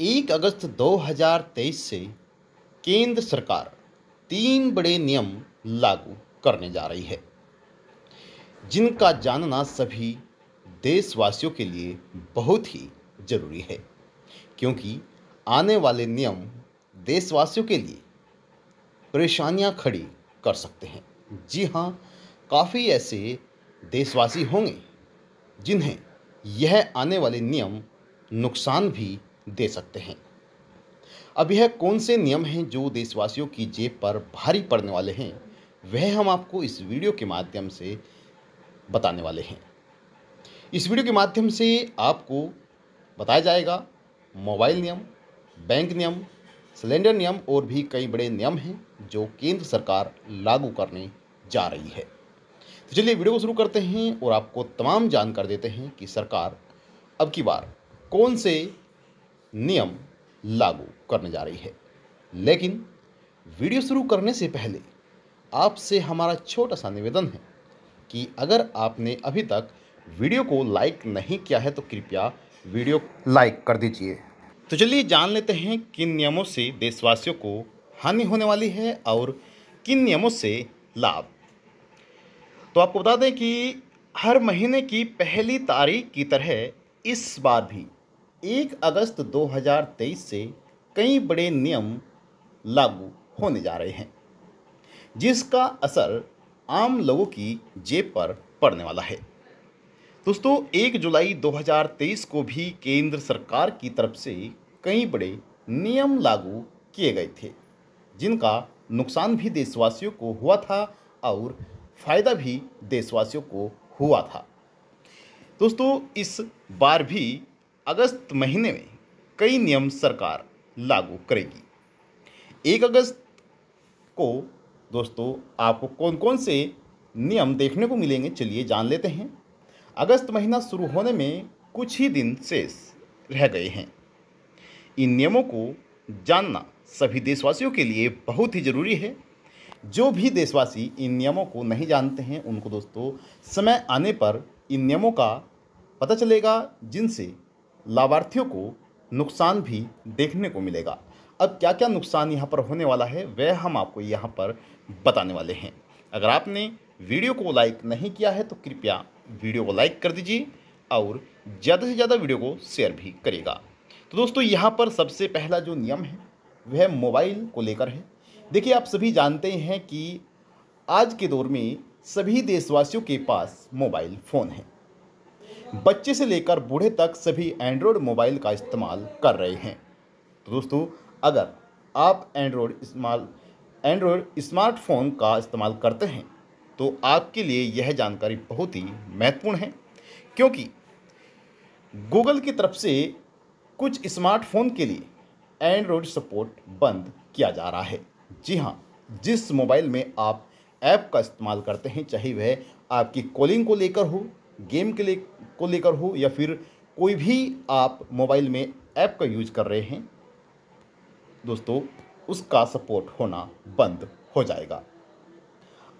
एक अगस्त 2023 से केंद्र सरकार तीन बड़े नियम लागू करने जा रही है जिनका जानना सभी देशवासियों के लिए बहुत ही जरूरी है क्योंकि आने वाले नियम देशवासियों के लिए परेशानियां खड़ी कर सकते हैं जी हाँ काफ़ी ऐसे देशवासी होंगे जिन्हें यह आने वाले नियम नुकसान भी दे सकते हैं अब यह कौन से नियम हैं जो देशवासियों की जेब पर भारी पड़ने वाले हैं वह हम आपको इस वीडियो के माध्यम से बताने वाले हैं इस वीडियो के माध्यम से आपको बताया जाएगा मोबाइल नियम बैंक नियम सिलेंडर नियम और भी कई बड़े नियम हैं जो केंद्र सरकार लागू करने जा रही है तो चलिए वीडियो को शुरू करते हैं और आपको तमाम जानकारी देते हैं कि सरकार अब की बार कौन से नियम लागू करने जा रही है लेकिन वीडियो शुरू करने से पहले आपसे हमारा छोटा सा निवेदन है कि अगर आपने अभी तक वीडियो को लाइक नहीं किया है तो कृपया वीडियो लाइक कर दीजिए तो चलिए जान लेते हैं किन नियमों से देशवासियों को हानि होने वाली है और किन नियमों से लाभ तो आपको बता दें कि हर महीने की पहली तारीख की तरह इस बार भी एक अगस्त 2023 से कई बड़े नियम लागू होने जा रहे हैं जिसका असर आम लोगों की जेब पर पड़ने वाला है दोस्तों एक जुलाई 2023 को भी केंद्र सरकार की तरफ से कई बड़े नियम लागू किए गए थे जिनका नुकसान भी देशवासियों को हुआ था और फायदा भी देशवासियों को हुआ था दोस्तों इस बार भी अगस्त महीने में कई नियम सरकार लागू करेगी एक अगस्त को दोस्तों आपको कौन कौन से नियम देखने को मिलेंगे चलिए जान लेते हैं अगस्त महीना शुरू होने में कुछ ही दिन शेष रह गए हैं इन नियमों को जानना सभी देशवासियों के लिए बहुत ही ज़रूरी है जो भी देशवासी इन नियमों को नहीं जानते हैं उनको दोस्तों समय आने पर इन नियमों का पता चलेगा जिनसे लाभार्थियों को नुकसान भी देखने को मिलेगा अब क्या क्या नुकसान यहाँ पर होने वाला है वह हम आपको यहाँ पर बताने वाले हैं अगर आपने वीडियो को लाइक नहीं किया है तो कृपया वीडियो को लाइक कर दीजिए और ज़्यादा से ज़्यादा वीडियो को शेयर भी करेगा तो दोस्तों यहाँ पर सबसे पहला जो नियम है वह मोबाइल को लेकर है देखिए आप सभी जानते हैं कि आज के दौर में सभी देशवासियों के पास मोबाइल फ़ोन है बच्चे से लेकर बूढ़े तक सभी एंड्रॉयड मोबाइल का इस्तेमाल कर रहे हैं तो दोस्तों अगर आप एंड्रॉयड इस्तेमाल एंड्रॉयड स्मार्टफोन का इस्तेमाल करते हैं तो आपके लिए यह जानकारी बहुत ही महत्वपूर्ण है क्योंकि गूगल की तरफ से कुछ स्मार्टफोन के लिए एंड्रॉयड सपोर्ट बंद किया जा रहा है जी हाँ जिस मोबाइल में आप ऐप का इस्तेमाल करते हैं चाहे वह आपकी कॉलिंग को लेकर हो गेम के लिए को लेकर हो या फिर कोई भी आप मोबाइल में ऐप का यूज कर रहे हैं दोस्तों उसका सपोर्ट होना बंद हो जाएगा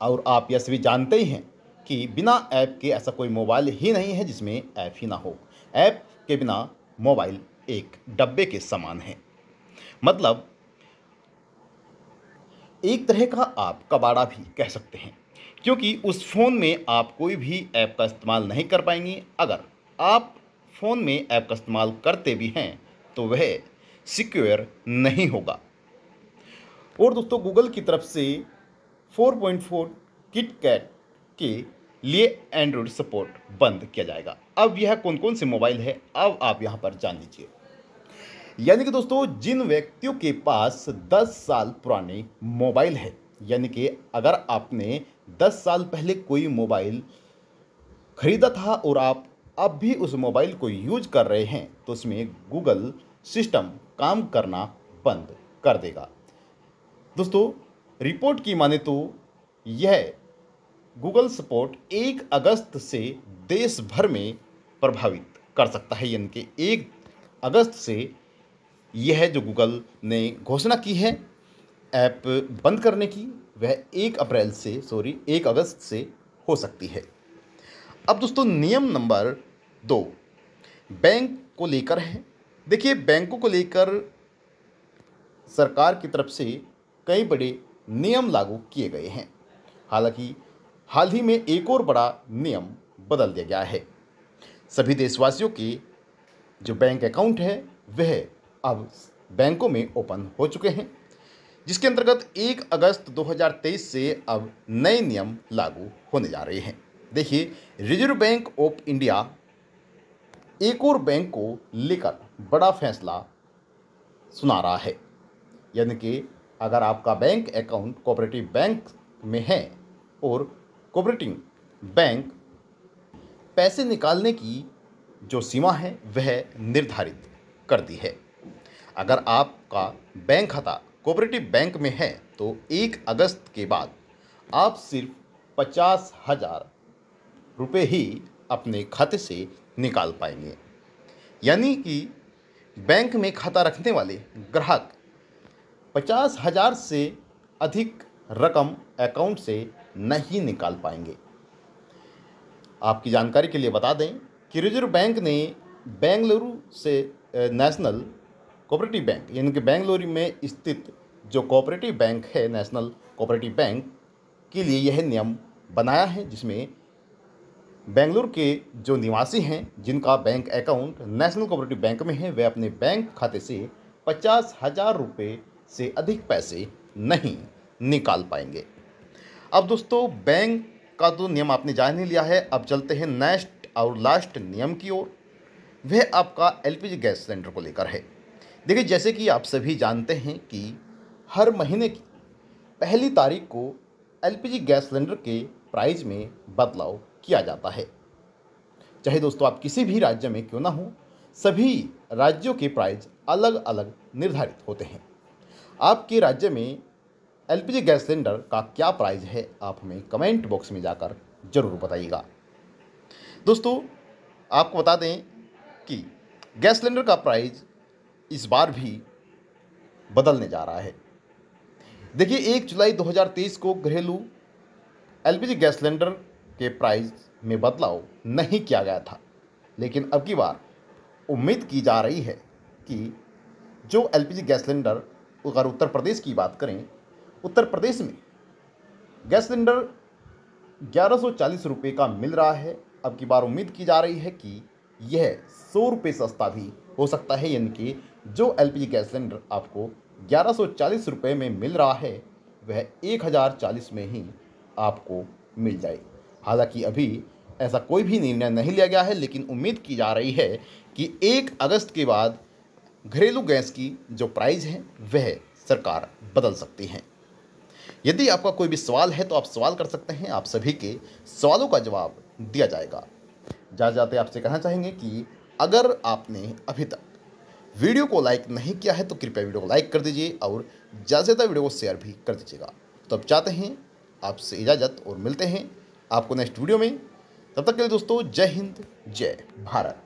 और आप यह सभी जानते ही हैं कि बिना ऐप के ऐसा कोई मोबाइल ही नहीं है जिसमें ऐप ही ना हो ऐप के बिना मोबाइल एक डब्बे के समान है मतलब एक तरह का आप कबाड़ा भी कह सकते हैं क्योंकि उस फ़ोन में आप कोई भी ऐप का इस्तेमाल नहीं कर पाएंगे अगर आप फ़ोन में ऐप का इस्तेमाल करते भी हैं तो वह सिक्योर नहीं होगा और दोस्तों गूगल की तरफ से 4.4 किट कैट के लिए एंड्रॉयड सपोर्ट बंद किया जाएगा अब यह कौन कौन से मोबाइल है अब आप यहाँ पर जान लीजिए यानी कि दोस्तों जिन व्यक्तियों के पास 10 साल पुराने मोबाइल है यानी कि अगर आपने 10 साल पहले कोई मोबाइल ख़रीदा था और आप अब भी उस मोबाइल को यूज कर रहे हैं तो उसमें गूगल सिस्टम काम करना बंद कर देगा दोस्तों रिपोर्ट की माने तो यह गूगल सपोर्ट एक अगस्त से देश भर में प्रभावित कर सकता है यानी कि एक अगस्त से यह जो गूगल ने घोषणा की है ऐप बंद करने की वह एक अप्रैल से सॉरी एक अगस्त से हो सकती है अब दोस्तों नियम नंबर दो बैंक को लेकर है देखिए बैंकों को लेकर सरकार की तरफ से कई बड़े नियम लागू किए गए हैं हालांकि हाल ही में एक और बड़ा नियम बदल दिया गया है सभी देशवासियों के जो बैंक अकाउंट है वह अब बैंकों में ओपन हो चुके हैं जिसके अंतर्गत 1 अगस्त 2023 से अब नए नियम लागू होने जा रहे हैं देखिए रिजर्व बैंक ऑफ इंडिया एक और बैंक को लेकर बड़ा फैसला सुना रहा है यानी कि अगर आपका बैंक अकाउंट कोऑपरेटिव बैंक में है और कोऑपरेटिव बैंक पैसे निकालने की जो सीमा है वह निर्धारित कर दी है अगर आपका बैंक खाता कोऑपरेटिव बैंक में है तो एक अगस्त के बाद आप सिर्फ पचास हज़ार रुपये ही अपने खाते से निकाल पाएंगे यानी कि बैंक में खाता रखने वाले ग्राहक पचास हज़ार से अधिक रकम अकाउंट से नहीं निकाल पाएंगे आपकी जानकारी के लिए बता दें कि रिजर्व बैंक ने बेंगलुरु से नेशनल कोऑपरेटिव बैंक यानी कि बेंगलोरी में स्थित जो कोऑपरेटिव बैंक है नेशनल कोऑपरेटिव बैंक के लिए यह नियम बनाया है जिसमें बेंगलुरु के जो निवासी हैं जिनका bank account national cooperative bank में है वे अपने बैंक खाते से पचास हज़ार रुपये से अधिक पैसे नहीं निकाल पाएंगे अब दोस्तों बैंक का तो नियम आपने जान ही लिया है अब चलते हैं नेक्स्ट और लास्ट नियम की ओर वह आपका एलपीजी गैस सिलेंडर को लेकर है देखिए जैसे कि आप सभी जानते हैं कि हर महीने की पहली तारीख को एलपीजी गैस सिलेंडर के प्राइस में बदलाव किया जाता है चाहे दोस्तों आप किसी भी राज्य में क्यों ना हो सभी राज्यों के प्राइस अलग अलग निर्धारित होते हैं आपके राज्य में एलपीजी गैस सिलेंडर का क्या प्राइस है आप हमें कमेंट बॉक्स में जाकर ज़रूर बताइएगा दोस्तों आपको बता दें कि गैस सिलेंडर का प्राइज़ इस बार भी बदलने जा रहा है देखिए एक जुलाई 2023 को घरेलू एलपीजी गैस सिलेंडर के प्राइस में बदलाव नहीं किया गया था लेकिन अब की बार उम्मीद की जा रही है कि जो एलपीजी गैस सिलेंडर अगर उत्तर प्रदेश की बात करें उत्तर प्रदेश में गैस सिलेंडर ग्यारह सौ का मिल रहा है अब की बार उम्मीद की जा रही है कि यह सौ रुपये सस्ता भी हो सकता है यानी कि जो एलपीजी गैस सिलेंडर आपको ग्यारह सौ चालीस रुपये में मिल रहा है वह एक हज़ार चालीस में ही आपको मिल जाए हालांकि अभी ऐसा कोई भी निर्णय नहीं लिया गया है लेकिन उम्मीद की जा रही है कि एक अगस्त के बाद घरेलू गैस की जो प्राइस है वह सरकार बदल सकती है यदि आपका कोई भी सवाल है तो आप सवाल कर सकते हैं आप सभी के सवालों का जवाब दिया जाएगा जा जाते आपसे कहना चाहेंगे कि अगर आपने अभी तक वीडियो को लाइक नहीं किया है तो कृपया वीडियो को लाइक कर दीजिए और ज़्यादा से ज़्यादा वीडियो को शेयर भी कर दीजिएगा तो अब चाहते हैं आपसे इजाज़त और मिलते हैं आपको नेक्स्ट वीडियो में तब तक के लिए दोस्तों जय हिंद जय भारत